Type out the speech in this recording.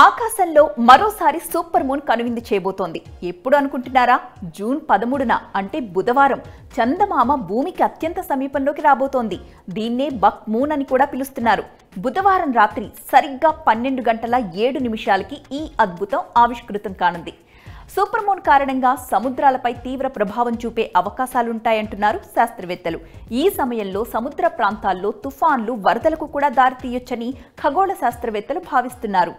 ఆకాశంలో మరోసారి super moon కనువిందు చేయబోతోంది ఎప్పుడు అనుకుంటున్నారా జూన్ పదమూడున అంటే బుధవారం చందమామ భూమికి అత్యంత సమీపంలోకి రాబోతోంది దీన్నే బక్ మూన్ అని కూడా పిలుస్తున్నారు బుధవారం రాత్రి సరిగ్గా పన్నెండు గంటల ఏడు నిమిషాలకి ఈ అద్భుతం ఆవిష్కృతం కానుంది సూపర్ మూన్ కారణంగా సముద్రాలపై తీవ్ర ప్రభావం చూపే అవకాశాలుంటాయంటున్నారు శాస్త్రవేత్తలు ఈ సమయంలో సముద్ర ప్రాంతాల్లో తుఫాన్లు వరదలకు కూడా దారితీయొచ్చని ఖగోళ శాస్త్రవేత్తలు భావిస్తున్నారు